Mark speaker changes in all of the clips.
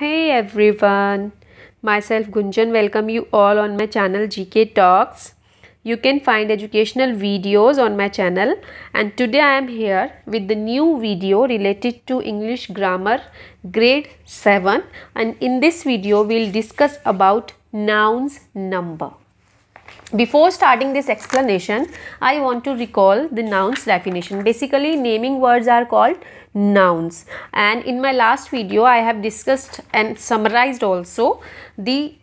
Speaker 1: Hey everyone, myself Gunjan welcome you all on my channel GK Talks. You can find educational videos on my channel and today I am here with the new video related to English grammar grade 7 and in this video we will discuss about nouns number. Before starting this explanation, I want to recall the nouns definition. Basically, naming words are called nouns. And in my last video, I have discussed and summarized also the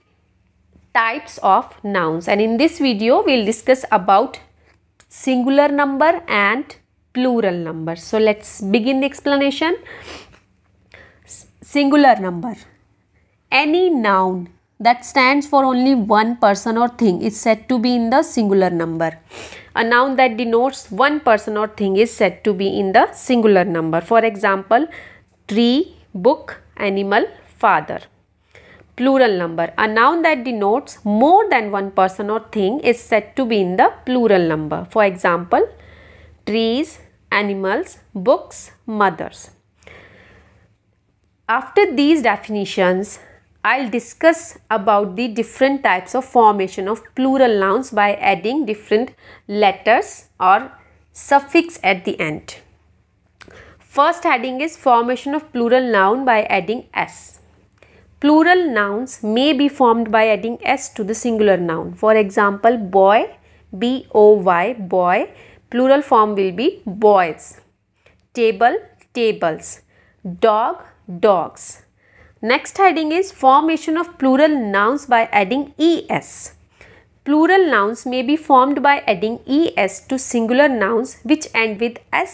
Speaker 1: types of nouns. And in this video, we will discuss about singular number and plural number. So, let's begin the explanation. S singular number. Any noun that stands for only one person or thing is said to be in the singular number. A noun that denotes one person or thing is said to be in the singular number. For example, tree, book, animal, father. Plural number. A noun that denotes more than one person or thing is said to be in the plural number. For example, trees, animals, books, mothers. After these definitions, I'll discuss about the different types of formation of plural nouns by adding different letters or suffix at the end. First heading is formation of plural noun by adding s. Plural nouns may be formed by adding s to the singular noun. For example, boy, b-o-y, boy. Plural form will be boys. Table, tables. Dog, dogs Next heading is formation of plural nouns by adding es. Plural nouns may be formed by adding es to singular nouns which end with s,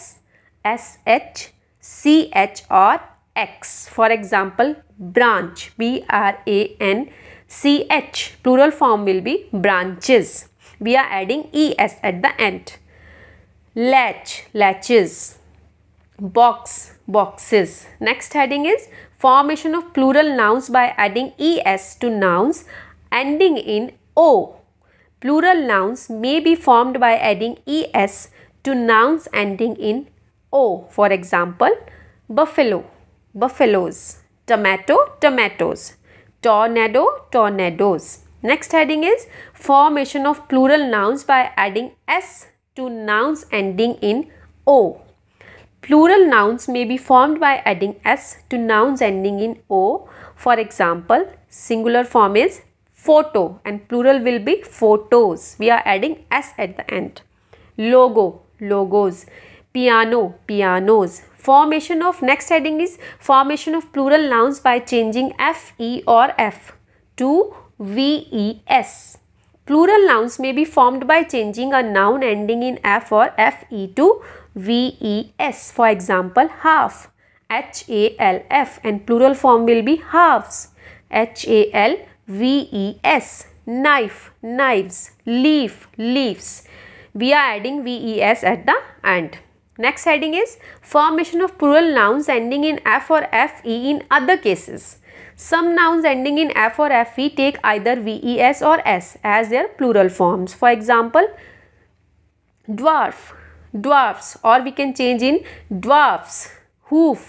Speaker 1: sh, ch or x. For example, branch, b r a n c h. Plural form will be branches. We are adding es at the end. Latch, latches box boxes next heading is formation of plural nouns by adding es to nouns ending in o. Plural nouns may be formed by adding es to nouns ending in o. For example, buffalo, buffaloes, tomato, tomatoes, tornado, tornadoes. Next heading is formation of plural nouns by adding s to nouns ending in o. Plural nouns may be formed by adding s to nouns ending in o. For example, singular form is photo and plural will be photos. We are adding s at the end. Logo, logos. Piano, pianos. Formation of next heading is formation of plural nouns by changing f, e or f to v, e, s. Plural nouns may be formed by changing a noun ending in f or fe to ves. For example, half, half, and plural form will be halves, halves. Knife, knives. Leaf, leaves. We are adding ves at the end. Next heading is formation of plural nouns ending in f or fe in other cases. Some nouns ending in f or fe take either ves or s as their plural forms. For example, dwarf, dwarfs, or we can change in dwarfs, hoof,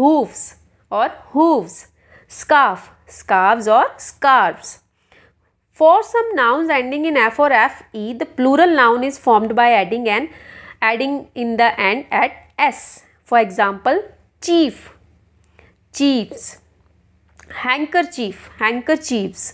Speaker 1: hoofs, or hooves, scarf, scarves, or scarves. For some nouns ending in f or fe, the plural noun is formed by adding an adding in the end at s. For example, chief, chiefs handkerchief handkerchiefs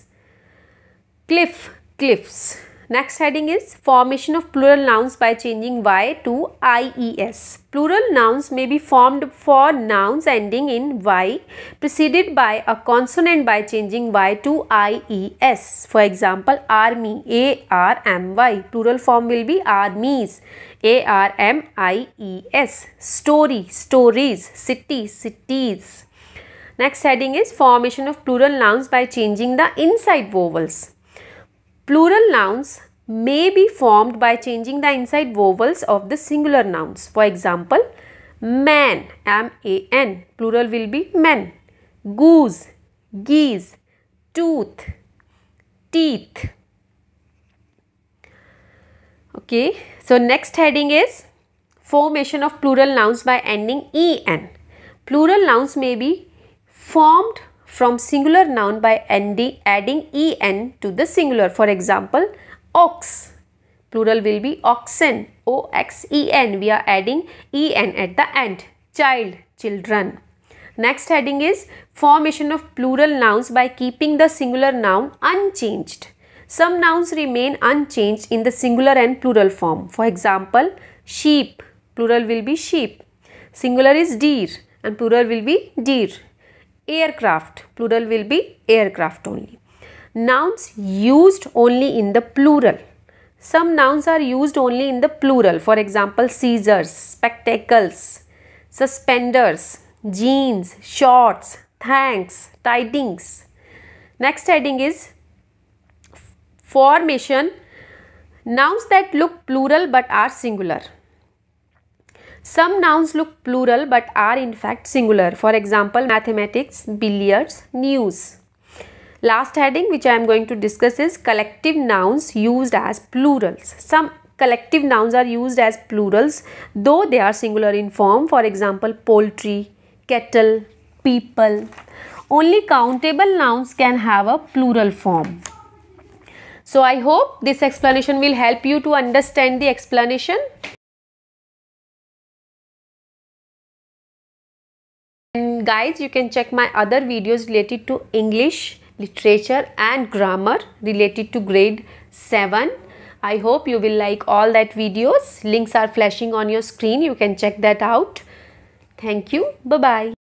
Speaker 1: cliff cliffs Next heading is formation of plural nouns by changing y to ies. Plural nouns may be formed for nouns ending in y preceded by a consonant by changing y to ies. For example, army, A-R-M-Y. Plural form will be armies, A-R-M-I-E-S. Story, stories, city, cities. Next heading is formation of plural nouns by changing the inside vowels. Plural nouns may be formed by changing the inside vowels of the singular nouns. For example, man, M-A-N, plural will be men. Goose, geese, tooth, teeth. Okay, so next heading is formation of plural nouns by ending en. Plural nouns may be formed from singular noun by adding en to the singular. For example, ox. Plural will be oxen. O-X-E-N. We are adding en at the end. Child, children. Next heading is formation of plural nouns by keeping the singular noun unchanged. Some nouns remain unchanged in the singular and plural form. For example, sheep. Plural will be sheep. Singular is deer and plural will be deer aircraft plural will be aircraft only nouns used only in the plural some nouns are used only in the plural for example scissors spectacles suspenders jeans shorts thanks tidings next heading is formation nouns that look plural but are singular some nouns look plural but are in fact singular. For example, mathematics, billiards, news. Last heading which I am going to discuss is collective nouns used as plurals. Some collective nouns are used as plurals though they are singular in form. For example, poultry, kettle, people. Only countable nouns can have a plural form. So I hope this explanation will help you to understand the explanation. guys you can check my other videos related to English literature and grammar related to grade 7 I hope you will like all that videos links are flashing on your screen you can check that out thank you bye bye